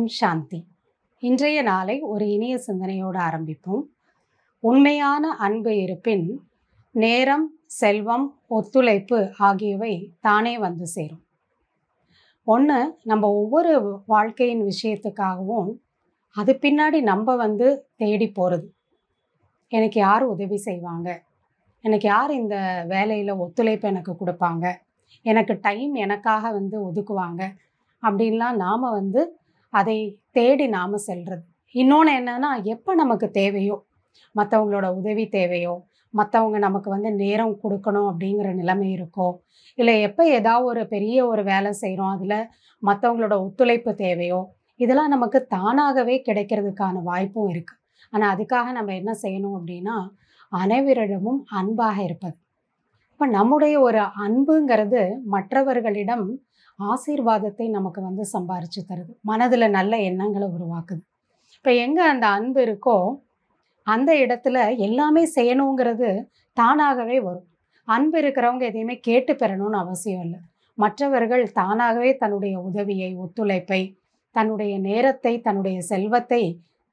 ஓம் சாந்தி இன்றைய நாளை ஒரு இனிய சிந்தனையோடு ஆரம்பிப்போம் உண்மையான அன்பு இருப்பின் நேரம் செல்வம் ஒத்துழைப்பு ஆகியவை தானே வந்து சேரும் ஒன்று நம்ம ஒவ்வொரு வாழ்க்கையின் விஷயத்துக்காகவும் அது பின்னாடி நம்ம வந்து தேடி போகிறது எனக்கு யார் உதவி செய்வாங்க எனக்கு யார் இந்த வேலையில் ஒத்துழைப்பு எனக்கு கொடுப்பாங்க எனக்கு டைம் எனக்காக வந்து ஒதுக்குவாங்க அப்படின்லாம் நாம் வந்து அதை தேடி நாம் செல்வது இன்னொன்று என்னன்னா எப்போ நமக்கு தேவையோ மற்றவங்களோட உதவி தேவையோ மற்றவங்க நமக்கு வந்து நேரம் கொடுக்கணும் அப்படிங்கிற நிலைமை இருக்கோ இல்லை எப்போ ஏதாவது ஒரு பெரிய ஒரு வேலை செய்கிறோம் அதில் மற்றவங்களோட ஒத்துழைப்பு தேவையோ இதெல்லாம் நமக்கு தானாகவே கிடைக்கிறதுக்கான வாய்ப்பும் இருக்குது ஆனால் அதுக்காக நம்ம என்ன செய்யணும் அப்படின்னா அனைவரிடமும் அன்பாக இருப்பது இப்போ நம்முடைய ஒரு அன்புங்கிறது மற்றவர்களிடம் ஆசீர்வாதத்தை நமக்கு வந்து சம்பாரித்து தருது மனதில் நல்ல எண்ணங்களை உருவாக்குது இப்போ எங்கே அந்த அன்பு இருக்கோ அந்த இடத்துல எல்லாமே செய்யணுங்கிறது தானாகவே வரும் அன்பு இருக்கிறவங்க எதையுமே கேட்டு பெறணும்னு அவசியம் இல்லை மற்றவர்கள் தானாகவே தன்னுடைய உதவியை ஒத்துழைப்பை தன்னுடைய நேரத்தை தன்னுடைய செல்வத்தை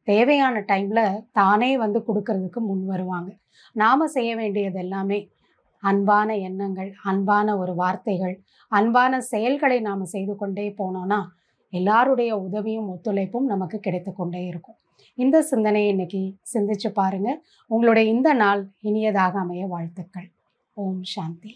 தேவையான டைமில் தானே வந்து கொடுக்கறதுக்கு முன் வருவாங்க நாம் செய்ய வேண்டியது எல்லாமே அன்பான எண்ணங்கள் அன்பான ஒரு வார்த்தைகள் அன்பான செயல்களை நாம் செய்து கொண்டே போனோம்னா எல்லாருடைய உதவியும் ஒத்துழைப்பும் நமக்கு கிடைத்து கொண்டே இருக்கும் இந்த சிந்தனையை இன்னைக்கு சிந்திச்சு பாருங்க உங்களுடைய இந்த நாள் இனியதாக அமைய வாழ்த்துக்கள் ஓம் சாந்தி